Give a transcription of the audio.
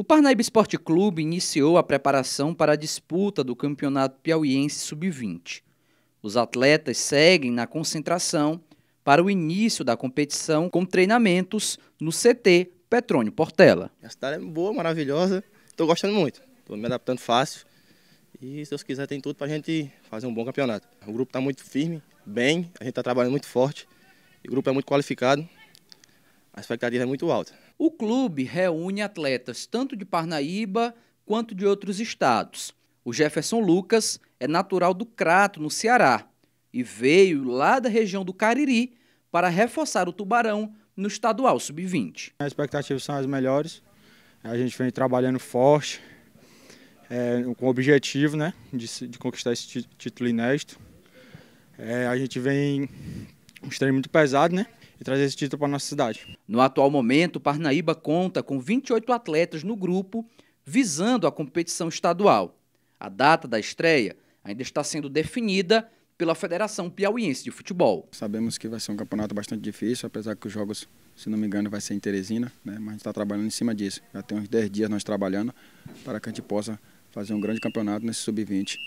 O Parnaíba Esporte Clube iniciou a preparação para a disputa do Campeonato Piauiense Sub-20. Os atletas seguem na concentração para o início da competição com treinamentos no CT Petrônio Portela. A cidade é boa, maravilhosa, estou gostando muito, estou me adaptando fácil e se Deus quiser tem tudo para a gente fazer um bom campeonato. O grupo está muito firme, bem, a gente está trabalhando muito forte, o grupo é muito qualificado, a expectativa é muito alta. O clube reúne atletas tanto de Parnaíba quanto de outros estados. O Jefferson Lucas é natural do Crato, no Ceará, e veio lá da região do Cariri para reforçar o Tubarão no estadual sub-20. As expectativas são as melhores. A gente vem trabalhando forte, é, com o objetivo né, de, de conquistar esse título inédito. É, a gente vem um treino muito pesado, né? e trazer esse título para nossa cidade. No atual momento, Parnaíba conta com 28 atletas no grupo visando a competição estadual. A data da estreia ainda está sendo definida pela Federação Piauiense de Futebol. Sabemos que vai ser um campeonato bastante difícil, apesar que os jogos, se não me engano, vai ser em Teresina, né? mas a gente está trabalhando em cima disso. Já tem uns 10 dias nós trabalhando para que a gente possa fazer um grande campeonato nesse sub-20